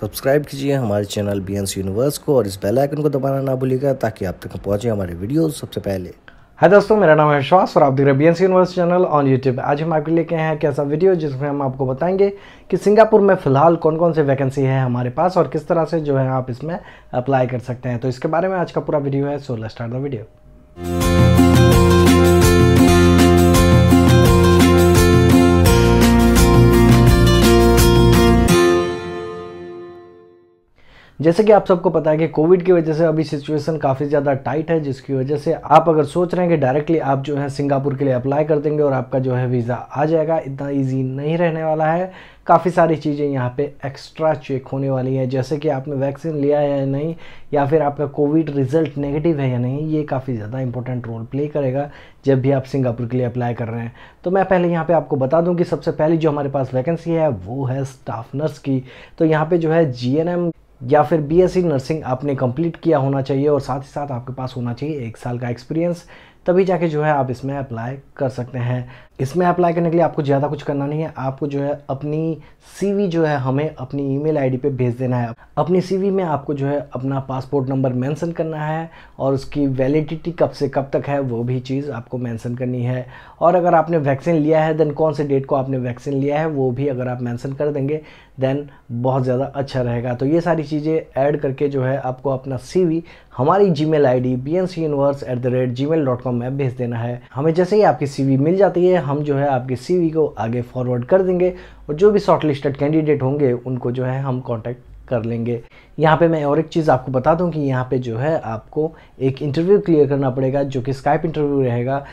subscribe कीजिए हमारे channel B universe को और इस बेल आइकन को दबाना ना भूलिएगा ताकि आप तक पहुंचे हमारे वीडियोस सबसे पहले हाय दोस्तों मेरा नाम है विश्वास और आप देख रहे हैं B universe channel on YouTube आज हम आपके लेके हैं एक ऐसा वीडियो जिसमें हम आपको बताएंगे कि सिंगापुर में फ़िलहाल कौन कौन से वैकेंसी है हमारे पास और किस तरह से जो है आप इसमें अप्लाई कर सकते हैं तो इसके बारे में आज का पूरा वीडियो है सोलह स्टार स्टार्ट द वीडियो जैसे कि आप सबको पता है कि कोविड की वजह से अभी सिचुएशन काफ़ी ज़्यादा टाइट है जिसकी वजह से आप अगर सोच रहे हैं कि डायरेक्टली आप जो है सिंगापुर के लिए अप्लाई कर देंगे और आपका जो है वीज़ा आ जाएगा इतना ईजी नहीं रहने वाला है काफ़ी सारी चीज़ें यहाँ पे एक्स्ट्रा चेक होने वाली हैं जैसे कि आपने वैक्सीन लिया है या नहीं या फिर आपका कोविड रिजल्ट नेगेटिव है या नहीं ये काफ़ी ज़्यादा इंपॉर्टेंट रोल प्ले करेगा जब भी आप सिंगापुर के लिए अप्लाई कर रहे हैं तो मैं पहले यहाँ पे आपको बता दूँ कि सबसे पहली जो हमारे पास वैकेंसी है वो है स्टाफ नर्स की तो यहाँ पर जो है जी या फिर बीएससी नर्सिंग आपने कंप्लीट किया होना चाहिए और साथ ही साथ आपके पास होना चाहिए एक साल का एक्सपीरियंस तभी जाके जो है आप इसमें अप्लाई कर सकते हैं इसमें अप्लाई करने के लिए आपको ज़्यादा कुछ करना नहीं है आपको जो है अपनी सीवी जो है हमें अपनी ईमेल आईडी पे भेज देना है अपनी सीवी में आपको जो है अपना पासपोर्ट नंबर मेंशन करना है और उसकी वैलिडिटी कब से कब तक है वो भी चीज़ आपको मैंसन करनी है और अगर आपने वैक्सीन लिया है देन कौन से डेट को आपने वैक्सीन लिया है वो भी अगर आप मैंसन कर देंगे देन बहुत ज़्यादा अच्छा रहेगा तो ये सारी चीज़ें ऐड करके जो है आपको अपना सी हमारी Gmail I D B N C universe at the rate Gmail dot com में भेज देना है हमें जैसे ही आपकी सी मिल जाती है हम जो है आपकी सी को आगे फॉरवर्ड कर देंगे और जो भी शॉर्ट लिस्टेड कैंडिडेट होंगे उनको जो है हम कॉन्टैक्ट कर लेंगे यहाँ पे मैं और एक चीज़ आपको बता दूँ कि यहाँ पे जो है आपको एक इंटरव्यू क्लियर करना पड़ेगा जो कि स्काइप इंटरव्यू रहेगा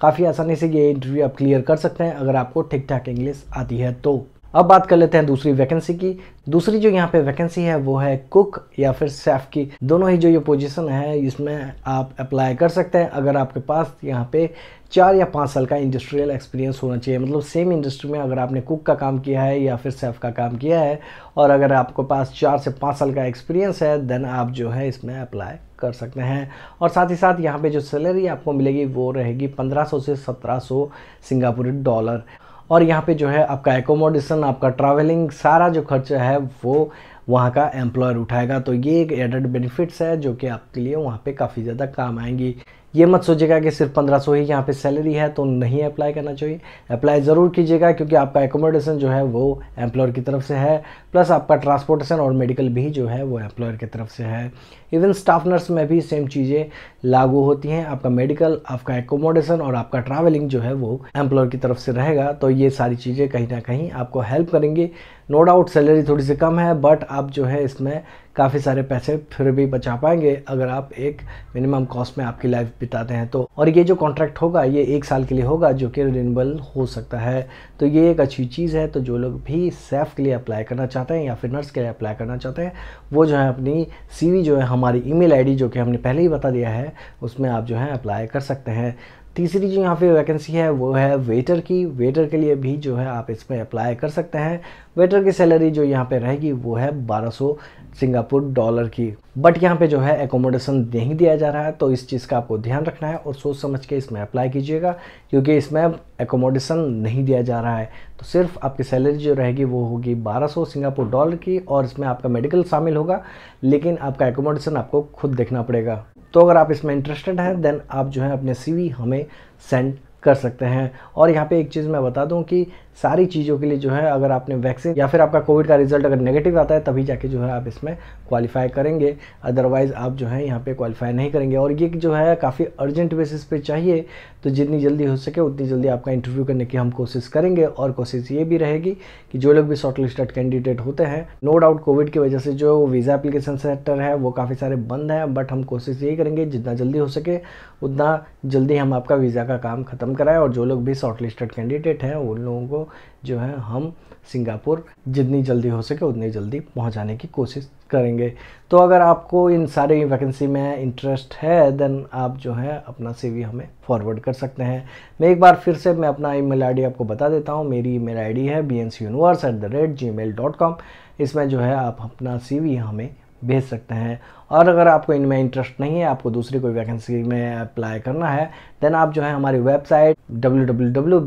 काफ़ी आसानी से ये इंटरव्यू आप क्लियर कर सकते हैं अगर आपको ठीक ठाक इंग्लिश आती है तो अब बात कर लेते हैं दूसरी वैकेंसी की दूसरी जो यहाँ पे वैकेंसी है वो है कुक या फिर सेफ की दोनों ही जो ये पोजीशन है इसमें आप अप्लाई कर सकते हैं अगर आपके पास यहाँ पे चार या पाँच साल का इंडस्ट्रियल एक्सपीरियंस होना चाहिए मतलब सेम इंडस्ट्री में अगर आपने कुक का काम किया है या फिर सेफ का काम किया है और अगर आपके पास चार से पाँच साल का एक्सपीरियंस है देन आप जो है इसमें अप्लाई कर सकते हैं और साथ ही साथ यहाँ पे जो सैलरी आपको मिलेगी वो रहेगी 1500 से 1700 सिंगापुरी डॉलर और यहाँ पे जो है आपका एकोमोडेशन आपका ट्रैवलिंग सारा जो खर्चा है वो वहाँ का एम्प्लॉयर उठाएगा तो ये एक एडेड बेनिफिट्स है जो कि आपके लिए वहाँ पे काफ़ी ज़्यादा काम आएंगी ये मत सोचिएगा कि सिर्फ पंद्रह सौ ही यहाँ पे सैलरी है तो नहीं अप्लाई करना चाहिए अप्लाई ज़रूर कीजिएगा क्योंकि आपका एकोमोडेशन जो है वो एम्प्लॉयर की तरफ से है प्लस आपका ट्रांसपोर्टेशन और मेडिकल भी जो है वो एम्प्लॉयर की तरफ से है इवन स्टाफ नर्स में भी सेम चीज़ें लागू होती हैं आपका मेडिकल आपका एकोमोडेशन और आपका ट्रैवलिंग जो है वो एम्प्लॉयर की तरफ से रहेगा तो ये सारी चीज़ें कहीं ना कहीं आपको हेल्प करेंगी नो डाउट सैलरी थोड़ी सी कम है बट आप जो है इसमें काफ़ी सारे पैसे फिर भी बचा पाएंगे अगर आप एक मिनिमम कॉस्ट में आपकी लाइफ बिताते हैं तो और ये जो कॉन्ट्रैक्ट होगा ये एक साल के लिए होगा जो कि रिनबल हो सकता है तो ये एक अच्छी चीज़ है तो जो लोग भी सेफ e के लिए अप्लाई करना चाहते हैं या फिर नर्स के लिए अप्लाई करना चाहते हैं वो जो है अपनी सी जो है हमारी ई मेल जो कि हमने पहले ही बता दिया है उसमें आप जो है अप्लाई कर सकते हैं तीसरी जो यहाँ पे वैकेंसी है वो है वेटर की वेटर के लिए भी जो है आप इसमें अप्लाई कर सकते हैं वेटर की सैलरी जो यहाँ पे रहेगी वो है 1200 सिंगापुर डॉलर की बट यहाँ पे जो है एकोमोडेशन नहीं दिया जा रहा है तो इस चीज़ का आपको ध्यान रखना है और सोच समझ के इसमें अप्लाई कीजिएगा क्योंकि इसमें एकोमोडेशन नहीं दिया जा रहा है तो सिर्फ आपकी सैलरी जो रहेगी वो होगी 1200 सिंगापुर डॉलर की और इसमें आपका मेडिकल शामिल होगा लेकिन आपका एकोमोडेशन आपको खुद देखना पड़ेगा तो अगर आप इसमें इंटरेस्टेड हैं देन आप जो है अपने सीवी हमें सेंड कर सकते हैं और यहाँ पे एक चीज़ मैं बता दूँ कि सारी चीज़ों के लिए जो है अगर आपने वैक्सीन या फिर आपका कोविड का रिजल्ट अगर नेगेटिव आता है तभी जाके जो है आप इसमें क्वालिफाई करेंगे अदरवाइज़ आप जो है यहाँ पे क्वालिफाई नहीं करेंगे और ये जो है काफ़ी अर्जेंट बेसिस पे चाहिए तो जितनी जल्दी हो सके उतनी जल्दी आपका इंटरव्यू करने की हम कोशिश करेंगे और कोशिश ये भी रहेगी कि जो लोग भी शॉर्ट लिस्टेड कैंडिडेट होते हैं नो डाउट कोविड की वजह से जो वीज़ा एप्लीकेशन सेंटर है वो काफ़ी सारे बंद हैं बट हम कोशिश यही करेंगे जितना जल्दी हो सके उतना जल्दी हम आपका वीज़ा का काम खत्म कराएं और जो लोग भी शॉर्ट लिस्टेड कैंडिडेट हैं उन लोगों को जो है हम सिंगापुर जितनी जल्दी हो सके उतनी जल्दी पहुंचाने की कोशिश करेंगे तो अगर आपको इन सारे वैकेंसी में इंटरेस्ट है देन आप जो है अपना सीवी हमें फॉरवर्ड कर सकते हैं मैं एक बार फिर से मैं अपना ईमेल आईडी आपको बता देता हूँ मेरी ईमेल आईडी है B N C universe at the rate Gmail dot com इसमें जो है आप अपना सीवी हमें भेज सकते हैं और अगर आपको इनमें इंटरेस्ट नहीं है आपको दूसरी कोई वैकेंसी में अप्लाई करना है देन आप जो है हमारी वेबसाइट डब्ल्यू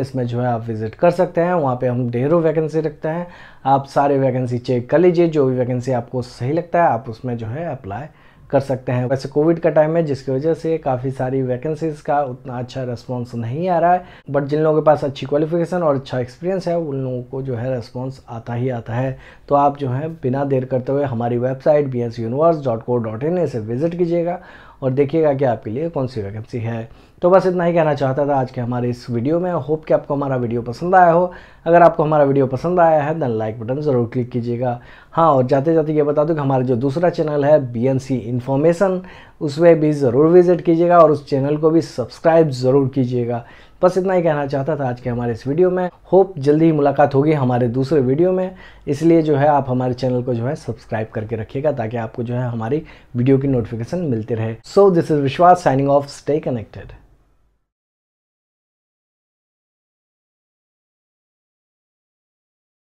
इसमें जो है आप विजिट कर सकते हैं वहाँ पे हम ढेरों वैकेंसी रखते हैं आप सारे वैकेंसी चेक कर लीजिए जो भी वैकेंसी आपको सही लगता है आप उसमें जो है अप्लाई कर सकते हैं वैसे कोविड का टाइम है जिसकी वजह से काफ़ी सारी वैकेंसीज का उतना अच्छा रिस्पॉन्स नहीं आ रहा है बट जिन लोगों के पास अच्छी क्वालिफिकेशन और अच्छा एक्सपीरियंस है उन लोगों को जो है रिस्पॉन्स आता ही आता है तो आप जो है बिना देर करते हुए हमारी website B S universe dot dot co in इसे विज़िट कीजिएगा और देखिएगा कि आपके लिए कौन सी वैकेंसी है तो बस इतना ही कहना चाहता था आज के हमारे इस वीडियो में होप कि आपको हमारा वीडियो पसंद आया हो अगर आपको हमारा वीडियो पसंद आया है देन लाइक बटन ज़रूर क्लिक कीजिएगा हाँ और जाते जाते ये बता दूँ कि हमारा जो दूसरा चैनल है बी एन सी इन्फॉर्मेशन उसमें भी ज़रूर विज़िट कीजिएगा और उस चैनल को भी सब्सक्राइब ज़रूर कीजिएगा बस इतना ही कहना चाहता था आज के हमारे इस वीडियो में होप जल्दी ही मुलाकात होगी हमारे दूसरे वीडियो में इसलिए जो है आप हमारे चैनल को जो है सब्सक्राइब करके रखिएगा ताकि आपको जो है हमारी वीडियो की नोटिफिकेशन मिलती रहे so this is Vishwas signing off stay connected